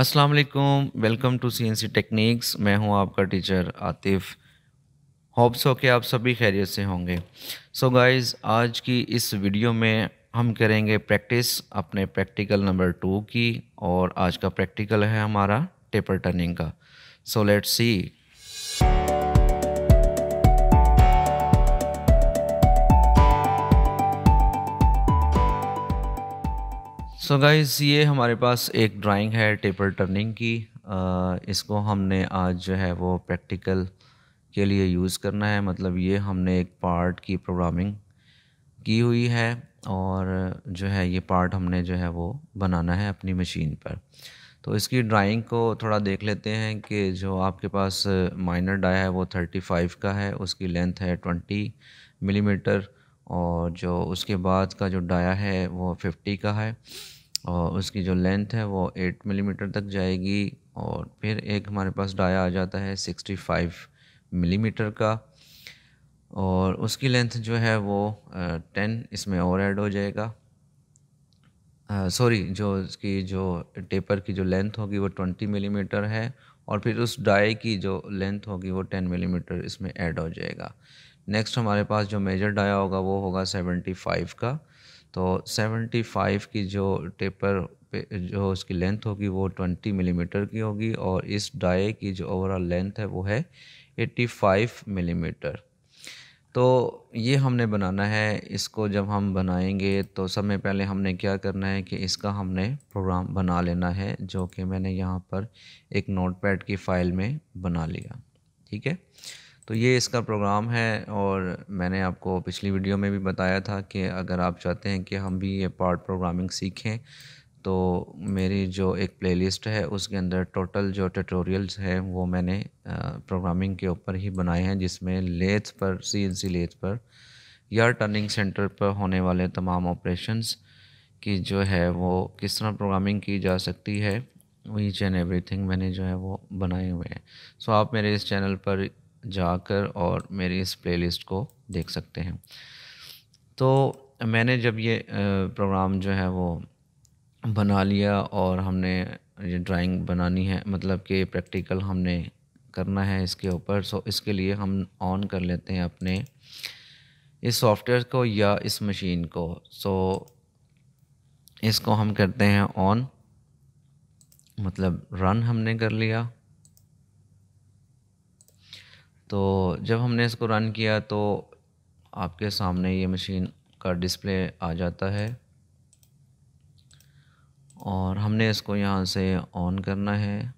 अस्सलाम वालेकुम welcome to CNC techniques मैं हूं आपका टीचर आतिफ होप्स हो के आप सभी खैरियत से होंगे सो so गाइस आज की इस वीडियो में हम करेंगे प्रैक्टिस अपने प्रैक्टिकल नंबर टू की और आज का प्रैक्टिकल है हमारा टेपर टर्निंग का so let's see so so guys ये हमारे पास एक ड्राइंग है टेपर टर्निंग की आ, इसको हमने आज जो है वो प्रैक्टिकल के लिए यूज़ करना है मतलब ये हमने एक पार्ट की प्रोग्रामिंग की हुई है और जो है ये पार्ट हमने जो है वो बनाना है अपनी मशीन पर तो इसकी ड्राइंग को थोड़ा देख लेते हैं कि जो आपके पास माइनर डाया है वो 35 का है उसकी लेंथ है 20 मिलीमीटर और जो उसके बाद का जो डाया है वो 50 का है और उसकी जो लेंथ है वो एट मिलीमीटर तक जाएगी और फिर एक हमारे पास डाया आ जाता है सिक्सटी फाइव मिलीमीटर का और उसकी लेंथ जो है वो टेन इसमें और ऐड हो जाएगा सॉरी जो उसकी जो टेपर की जो लेंथ होगी वो ट्वेंटी मिलीमीटर है और फिर उस डाई की जो लेंथ होगी वो टेन मिलीमीटर इसमें ऐड हो जाएगा नेक्स्ट हमारे पास जो मेजर डाया होगा वो होगा सेवेंटी फाइव का तो 75 की जो टेपर पे जो उसकी लेंथ होगी वो 20 मिलीमीटर mm की होगी और इस डाए की जो ओवरऑल लेंथ है वो है 85 मिलीमीटर mm. तो ये हमने बनाना है इसको जब हम बनाएंगे तो सब में पहले हमने क्या करना है कि इसका हमने प्रोग्राम बना लेना है जो कि मैंने यहाँ पर एक नोटपैड की फ़ाइल में बना लिया ठीक है तो ये इसका प्रोग्राम है और मैंने आपको पिछली वीडियो में भी बताया था कि अगर आप चाहते हैं कि हम भी ये पार्ट प्रोग्रामिंग सीखें तो मेरी जो एक प्लेलिस्ट है उसके अंदर टोटल जो ट्यूटोरियल्स हैं वो मैंने प्रोग्रामिंग के ऊपर ही बनाए हैं जिसमें लेथ पर सी एन सी लेथ पर या टर्निंग सेंटर पर होने वाले तमाम ऑपरेशंस की जो है वो किस तरह प्रोग्रामिंग की जा सकती है ईच एंड एवरीथिंग मैंने जो है वो बनाए हुए हैं सो so, आप मेरे इस चैनल पर जाकर और मेरी इस प्लेलिस्ट को देख सकते हैं तो मैंने जब ये प्रोग्राम जो है वो बना लिया और हमने ये ड्राइंग बनानी है मतलब कि प्रैक्टिकल हमने करना है इसके ऊपर सो इसके लिए हम ऑन कर लेते हैं अपने इस सॉफ्टवेयर को या इस मशीन को सो इसको हम करते हैं ऑन मतलब रन हमने कर लिया तो जब हमने इसको रन किया तो आपके सामने ये मशीन का डिस्प्ले आ जाता है और हमने इसको यहाँ से ऑन करना है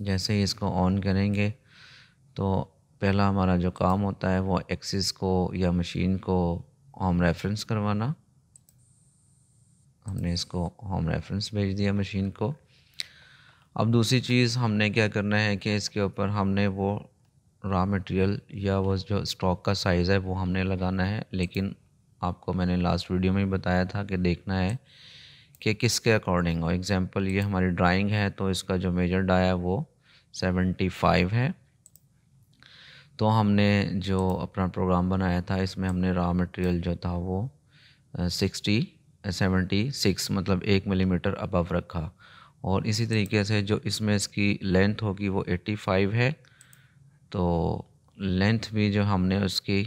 जैसे ही इसको ऑन करेंगे तो पहला हमारा जो काम होता है वो एक्सिस को या मशीन को होम रेफरेंस करवाना हमने इसको होम रेफरेंस भेज दिया मशीन को अब दूसरी चीज़ हमने क्या करना है कि इसके ऊपर हमने वो रॉ मटेरियल या वो जो स्टॉक का साइज़ है वो हमने लगाना है लेकिन आपको मैंने लास्ट वीडियो में ही बताया था कि देखना है कि किसके अकॉर्डिंग और एग्ज़ाम्पल ये हमारी ड्राइंग है तो इसका जो मेजर डाया वो सेवेंटी फाइव है तो हमने जो अपना प्रोग्राम बनाया था इसमें हमने रॉ मटेरियल जो था वो सिक्सटी सेवेंटी सिक्स मतलब एक मिलीमीटर अबव रखा और इसी तरीके से जो इसमें इसकी लेंथ होगी वो 85 है तो लेंथ भी जो हमने उसकी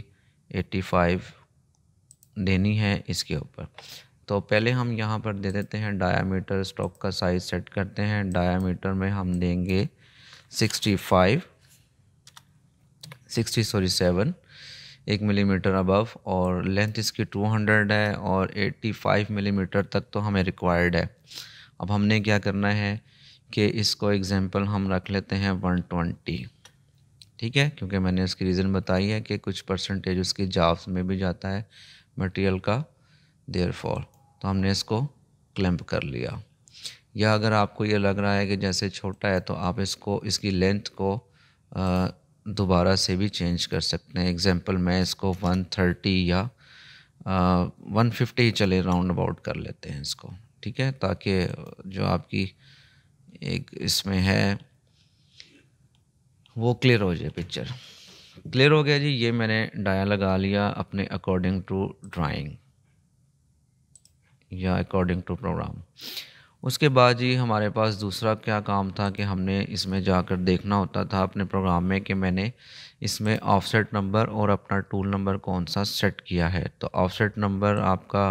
85 देनी है इसके ऊपर तो पहले हम यहाँ पर दे देते हैं डायामीटर स्टॉक का साइज सेट करते हैं डायामीटर में हम देंगे 65 सिक्सटी सॉरी सेवन एक मिलीमीटर अबव और लेंथ इसकी 200 है और 85 मिलीमीटर तक तो हमें रिक्वायर्ड है अब हमने क्या करना है कि इसको एग्जांपल हम रख लेते हैं वन ट्वेंटी ठीक है क्योंकि मैंने इसकी रीज़न बताई है कि कुछ परसेंटेज उसकी जॉब्स में भी जाता है मटेरियल का देयर तो हमने इसको क्लैम्प कर लिया या अगर आपको ये लग रहा है कि जैसे छोटा है तो आप इसको इसकी लेंथ को दोबारा से भी चेंज कर सकते हैं एग्ज़ाम्पल मैं इसको 130 या आ, 150 ही चले राउंड अबाउट कर लेते हैं इसको ठीक है ताकि जो आपकी एक इसमें है वो क्लियर हो जाए पिक्चर क्लियर हो गया जी ये मैंने डाया लगा लिया अपने अकॉर्डिंग टू ड्राइंग या अकॉर्डिंग टू प्रोग्राम उसके बाद जी हमारे पास दूसरा क्या काम था कि हमने इसमें जाकर देखना होता था अपने प्रोग्राम में कि मैंने इसमें ऑफसेट नंबर और अपना टूल नंबर कौन सा सेट किया है तो ऑफसेट नंबर आपका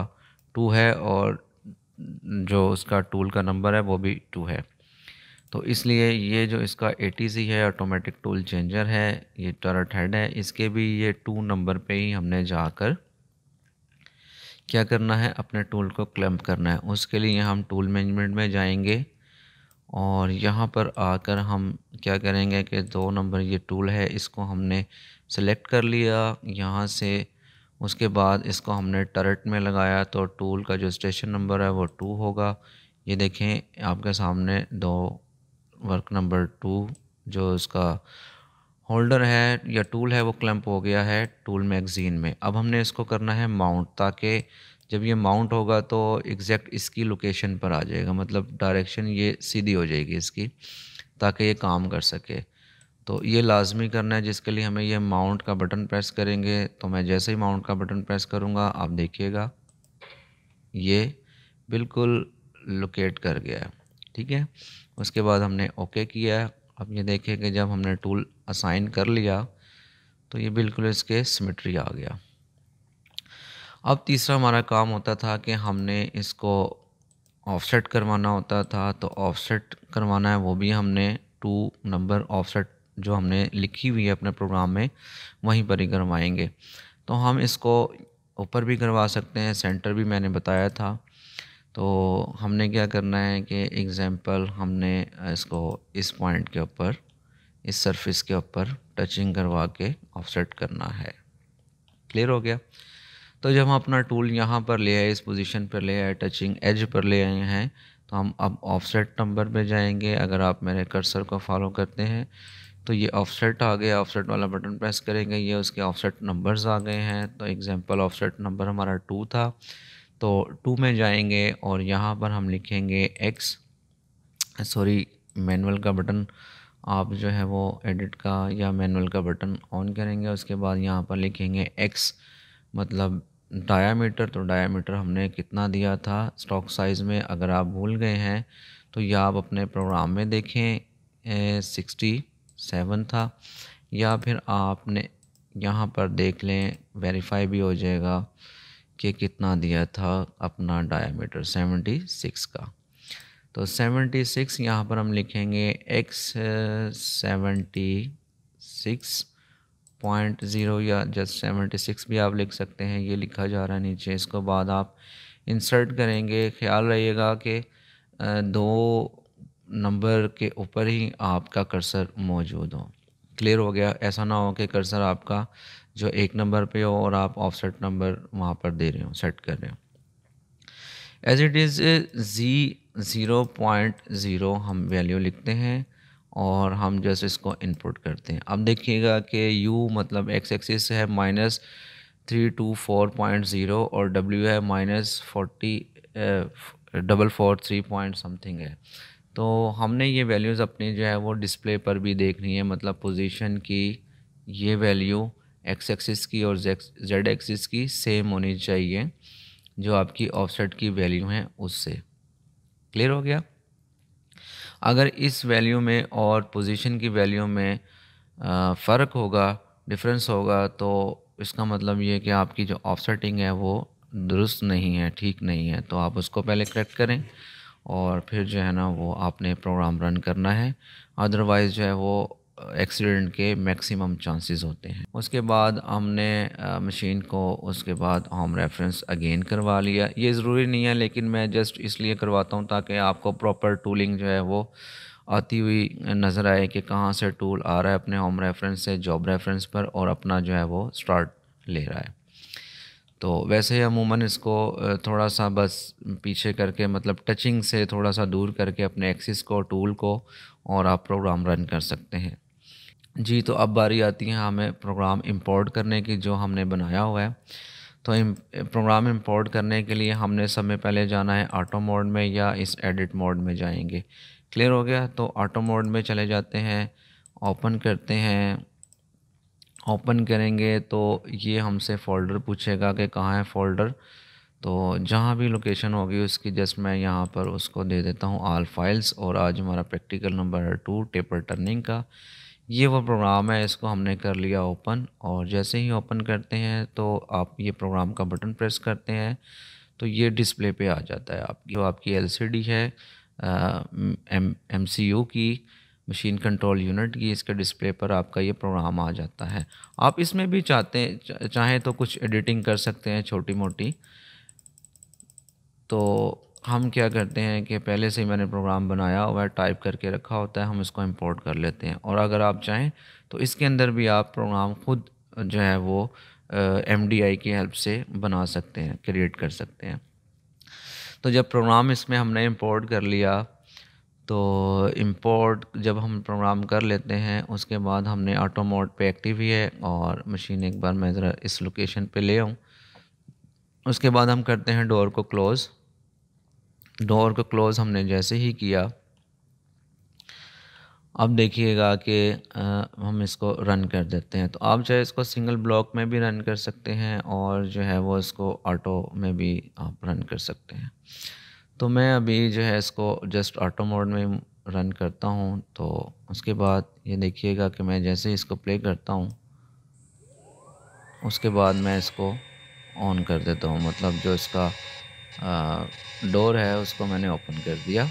टू है और जो उसका टूल का नंबर है वो भी टू है तो इसलिए ये जो इसका ए है ऑटोमेटिक टूल चेंजर है ये टर्ट हेड है इसके भी ये टू नंबर पे ही हमने जाकर क्या करना है अपने टूल को क्लम्प करना है उसके लिए हम टूल मैनेजमेंट में जाएंगे और यहाँ पर आकर हम क्या करेंगे कि दो नंबर ये टूल है इसको हमने सेलेक्ट कर लिया यहाँ से उसके बाद इसको हमने टर्ट में लगाया तो टूल का जो स्टेशन नंबर है वो टू होगा ये देखें आपके सामने दो वर्क नंबर टू जो इसका होल्डर है या टूल है वो क्लम्प हो गया है टूल मैगज़ीन में अब हमने इसको करना है माउंट ताकि जब ये माउंट होगा तो एग्जैक्ट इसकी लोकेशन पर आ जाएगा मतलब डायरेक्शन ये सीधी हो जाएगी इसकी ताकि ये काम कर सके तो ये लाजमी करना है जिसके लिए हमें यह माउंट का बटन प्रेस करेंगे तो मैं जैसे ही माउंट का बटन प्रेस करूँगा आप देखिएगा ये बिल्कुल लोकेट कर गया है ठीक है उसके बाद हमने ओके किया अब ये देखें कि जब हमने टूल असाइन कर लिया तो ये बिल्कुल इसके सिमेट्री आ गया अब तीसरा हमारा काम होता था कि हमने इसको ऑफसेट करवाना होता था तो ऑफसेट करवाना है वो भी हमने टू नंबर ऑफसेट जो हमने लिखी हुई है अपने प्रोग्राम में वहीं पर ही करवाएंगे तो हम इसको ऊपर भी करवा सकते हैं सेंटर भी मैंने बताया था तो हमने क्या करना है कि एग्ज़ाम्पल हमने इसको इस पॉइंट के ऊपर इस सरफेस के ऊपर टचिंग करवा के ऑफसेट करना है क्लियर हो गया तो जब हम अपना टूल यहाँ पर ले आए इस पोजीशन पर ले आए टचिंग एज पर ले आए हैं तो हम अब ऑफसेट नंबर पर जाएंगे अगर आप मेरे कर्सर को फॉलो करते हैं तो ये ऑफसेट आ गया ऑफसेट वाला बटन प्रेस करेंगे ये उसके ऑफसेट नंबर्स आ गए हैं तो एग्जांपल ऑफसेट नंबर हमारा टू था तो टू में जाएंगे और यहाँ पर हम लिखेंगे एक्स सॉरी मैनुअल का बटन आप जो है वो एडिट का या मैनुअल का बटन ऑन करेंगे उसके बाद यहाँ पर लिखेंगे एक्स मतलब डायामीटर तो डायामीटर हमने कितना दिया था स्टॉक साइज़ में अगर आप भूल गए हैं तो या आप अपने प्रोग्राम में देखें सिक्सटी सेवन था या फिर आपने यहाँ पर देख लें वेरीफाई भी हो जाएगा कि कितना दिया था अपना डायमीटर सेवेंटी सिक्स का तो सेवेंटी सिक्स यहाँ पर हम लिखेंगे X seventy six point zero या जस्ट सेवेंटी सिक्स भी आप लिख सकते हैं ये लिखा जा रहा है नीचे इसको बाद आप इंसर्ट करेंगे ख्याल रहिएगा कि दो नंबर के ऊपर ही आपका कर्सर मौजूद हो क्लियर हो गया ऐसा ना हो कि कर्सर आपका जो एक नंबर पे हो और आप ऑफसेट नंबर वहाँ पर दे रहे हो सेट कर रहे हो as it is Z zero point zero हम वैल्यू लिखते हैं और हम जैसे इसको इनपुट करते हैं अब देखिएगा कि यू मतलब एक्स एक्सिस है minus three two four point zero और डब्ल्यू है minus forty double four three point something है तो हमने ये वैल्यूज़ अपनी जो है वो डिस्प्ले पर भी देखनी है मतलब पोजीशन की ये वैल्यू एक्स एक्सिस की और जेड एक्सिस की सेम होनी चाहिए जो आपकी ऑफसेट की वैल्यू है उससे क्लियर हो गया अगर इस वैल्यू में और पोजीशन की वैल्यू में फ़र्क होगा डिफरेंस होगा तो इसका मतलब ये कि आपकी जो ऑफसेटिंग है वो दुरुस्त नहीं है ठीक नहीं है तो आप उसको पहले करेक्ट करें और फिर जो है ना वो आपने प्रोग्राम रन करना है अदरवाइज़ जो है वो एक्सीडेंट uh, के मैक्सिमम चांसेस होते हैं उसके बाद हमने मशीन uh, को उसके बाद होम रेफरेंस अगेन करवा लिया ये ज़रूरी नहीं है लेकिन मैं जस्ट इसलिए करवाता हूँ ताकि आपको प्रॉपर टूलिंग जो है वो आती हुई नज़र आए कि कहाँ से टूल आ रहा है अपने होम रेफरेंस से जॉब रेफरेंस पर और अपना जो है वो स्टार्ट ले रहा है तो वैसे अमूमन इसको थोड़ा सा बस पीछे करके मतलब टचिंग से थोड़ा सा दूर करके अपने एक्सिस को टूल को और आप प्रोग्राम रन कर सकते हैं जी तो अब बारी आती है हमें प्रोग्राम इंपोर्ट करने की जो हमने बनाया हुआ है तो प्रोग्राम इंपोर्ट करने के लिए हमने सब में पहले जाना है ऑटो मोड में या इस एडिट मोड में जाएंगे क्लियर हो गया तो ऑटो मोड में चले जाते हैं ओपन करते हैं ओपन करेंगे तो ये हमसे फ़ोल्डर पूछेगा कि कहाँ है फ़ोल्डर तो जहाँ भी लोकेशन होगी उसकी जस्ट मैं यहाँ पर उसको दे देता हूँ आल फाइल्स और आज हमारा practical number two taper turning का ये वो प्रोग्राम है इसको हमने कर लिया ओपन और जैसे ही ओपन करते हैं तो आप ये प्रोग्राम का बटन प्रेस करते हैं तो ये डिस्प्ले पे आ जाता है आपकी जो तो आपकी एलसीडी है एम एम सी यू की मशीन कंट्रोल यूनिट की इसके डिस्प्ले पर आपका ये प्रोग्राम आ जाता है आप इसमें भी चाहते चाहें तो कुछ एडिटिंग कर सकते हैं छोटी मोटी तो हम क्या करते हैं कि पहले से ही मैंने प्रोग्राम बनाया हुआ है टाइप करके रखा होता है हम इसको इंपोर्ट कर लेते हैं और अगर आप चाहें तो इसके अंदर भी आप प्रोग्राम खुद जो है वो एम uh, की हेल्प से बना सकते हैं क्रिएट कर सकते हैं तो जब प्रोग्राम इसमें हमने इंपोर्ट कर लिया तो इंपोर्ट जब हम प्रोग्राम कर लेते हैं उसके बाद हमने ऑटो मोड पे एक्टिव ही है और मशीन एक बार मैं ज़रा इस लोकेशन पे ले आऊँ उसके बाद हम करते हैं डोर को क्लोज़ डोर को क्लोज़ हमने जैसे ही किया अब देखिएगा कि हम इसको रन कर देते हैं तो आप चाहे इसको सिंगल ब्लॉक में भी रन कर सकते हैं और जो है वो इसको ऑटो में भी आप रन कर सकते हैं तो मैं अभी जो है इसको जस्ट ऑटो मोड में रन करता हूँ तो उसके बाद ये देखिएगा कि मैं जैसे इसको प्ले करता हूँ उसके बाद मैं इसको ऑन कर देता हूँ मतलब जो इसका डोर है उसको मैंने ओपन कर दिया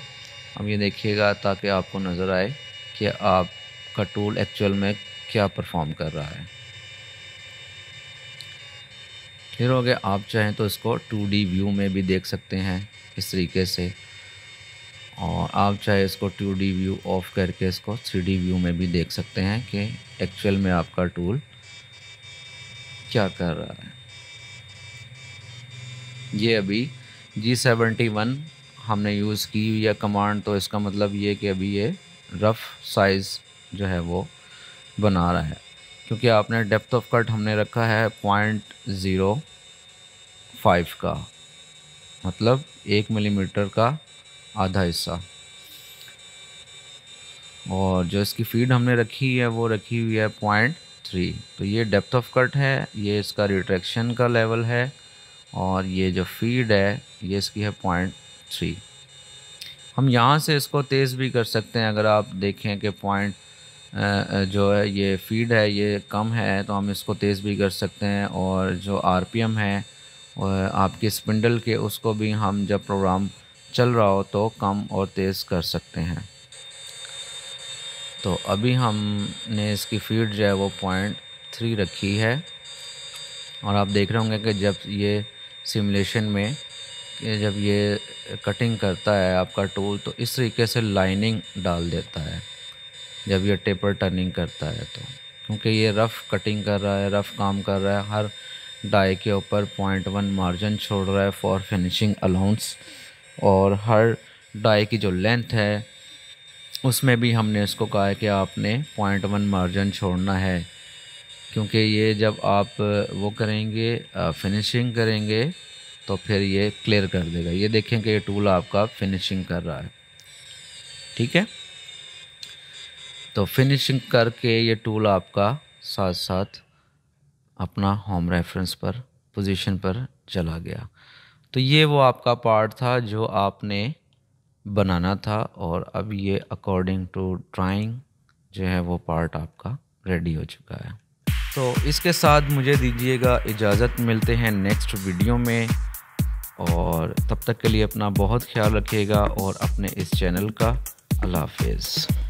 अब ये देखिएगा ताकि आपको नज़र आए कि आपका टूल एक्चुअल में क्या परफॉर्म कर रहा है फिर हो गया आप चाहें तो इसको टू डी व्यू में भी देख सकते हैं इस तरीके से और आप चाहे इसको टू डी व्यू ऑफ करके इसको थ्री डी व्यू में भी देख सकते हैं कि एक्चुअल में आपका टूल क्या कर रहा है ये अभी जी सेवेंटी वन हमने यूज़ की हुई है कमांड तो इसका मतलब ये कि अभी ये रफ़ साइज़ जो है वो बना रहा है क्योंकि आपने डेप्थ ऑफ कट हमने रखा है पॉइंट ज़ीरो फाइव का मतलब एक मिलीमीटर का आधा हिस्सा और जो इसकी फीड हमने रखी है वो रखी हुई है पॉइंट थ्री तो ये डेप्थ ऑफ कट है ये इसका रिट्रैक्शन का लेवल है और ये जो फीड है ये इसकी है पॉइंट थ्री हम यहाँ से इसको तेज़ भी कर सकते हैं अगर आप देखें कि पॉइंट जो है ये फीड है ये कम है तो हम इसको तेज़ भी कर सकते हैं और जो आरपीएम है आपके स्पिंडल के उसको भी हम जब प्रोग्राम चल रहा हो तो कम और तेज़ कर सकते हैं तो अभी हमने इसकी फीड जो है वो पॉइंट थ्री रखी है और आप देख रहे होंगे कि जब ये सिमुलेशन में जब ये कटिंग करता है आपका टूल तो इस तरीके से लाइनिंग डाल देता है जब ये टेपर टर्निंग करता है तो क्योंकि ये रफ़ कटिंग कर रहा है रफ़ काम कर रहा है हर डाई के ऊपर पॉइंट वन मार्जिन छोड़ रहा है फॉर फिनिशिंग अलाउंस और हर डाई की जो लेंथ है उसमें भी हमने इसको कहा है कि आपने पॉइंट वन मार्जिन छोड़ना है क्योंकि ये जब आप वो करेंगे फिनिशिंग करेंगे तो फिर ये क्लियर कर देगा ये देखें कि ये टूल आपका फिनिशिंग कर रहा है ठीक है तो फिनिशिंग करके ये टूल आपका साथ साथ अपना होम रेफरेंस पर पोजीशन पर चला गया तो ये वो आपका पार्ट था जो आपने बनाना था और अब ये अकॉर्डिंग टू ड्राइंग जो है वो पार्ट आपका रेडी हो चुका है तो इसके साथ मुझे दीजिएगा इजाज़त मिलते हैं नेक्स्ट वीडियो में और तब तक के लिए अपना बहुत ख्याल रखिएगा और अपने इस चैनल का अल्लाह हाफिज़